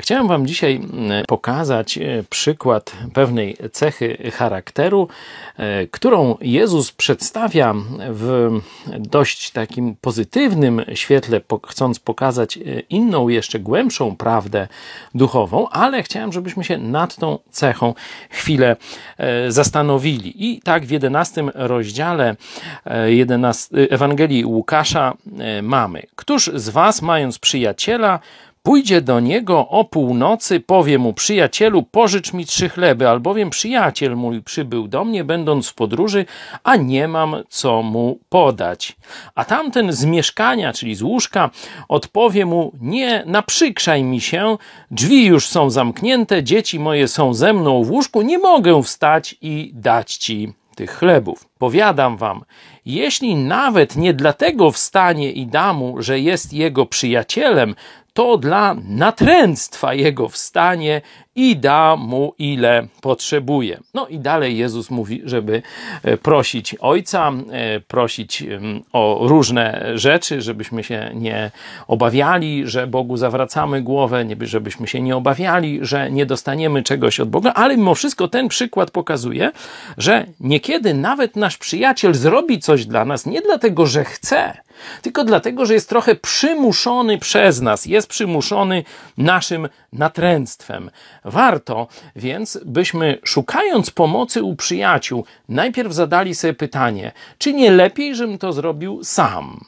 Chciałem Wam dzisiaj mm, pokazać e, przykład pewnej cechy charakteru, e, którą Jezus przedstawia w dość takim pozytywnym świetle, chcąc pokazać e, inną, jeszcze głębszą prawdę duchową, ale chciałem, żebyśmy się nad tą cechą chwilę zastanowili. I tak w 11 rozdziale 11, Ewangelii Łukasza mamy: Któż z Was, mając przyjaciela, Pójdzie do niego o północy, powie mu, przyjacielu, pożycz mi trzy chleby, albowiem przyjaciel mój przybył do mnie, będąc w podróży, a nie mam co mu podać. A tamten z mieszkania, czyli z łóżka, odpowie mu, nie, naprzykrzaj mi się, drzwi już są zamknięte, dzieci moje są ze mną w łóżku, nie mogę wstać i dać ci tych chlebów. Powiadam wam, jeśli nawet nie dlatego wstanie i damu, że jest jego przyjacielem, to dla natręctwa jego wstanie i da mu ile potrzebuje. No i dalej Jezus mówi, żeby e, prosić Ojca, e, prosić o różne rzeczy, żebyśmy się nie obawiali, że Bogu zawracamy głowę, żebyśmy się nie obawiali, że nie dostaniemy czegoś od Boga, ale mimo wszystko ten przykład pokazuje, że niekiedy nawet nasz przyjaciel zrobi coś dla nas nie dlatego, że chce, tylko dlatego, że jest trochę przymuszony przez nas, jest przymuszony naszym natręctwem, Warto więc, byśmy szukając pomocy u przyjaciół, najpierw zadali sobie pytanie, czy nie lepiej, żebym to zrobił sam?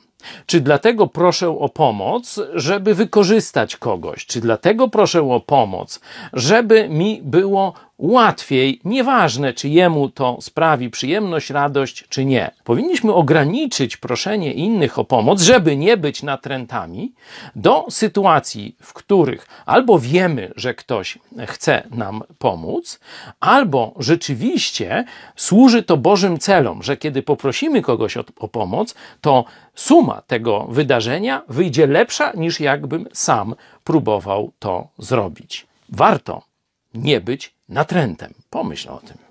Czy dlatego proszę o pomoc, żeby wykorzystać kogoś? Czy dlatego proszę o pomoc, żeby mi było łatwiej, nieważne czy jemu to sprawi przyjemność, radość czy nie. Powinniśmy ograniczyć proszenie innych o pomoc, żeby nie być natrętami, do sytuacji, w których albo wiemy, że ktoś chce nam pomóc, albo rzeczywiście służy to Bożym celom, że kiedy poprosimy kogoś o, o pomoc, to suma tego wydarzenia wyjdzie lepsza niż jakbym sam próbował to zrobić. Warto nie być natrętem. Pomyśl o tym.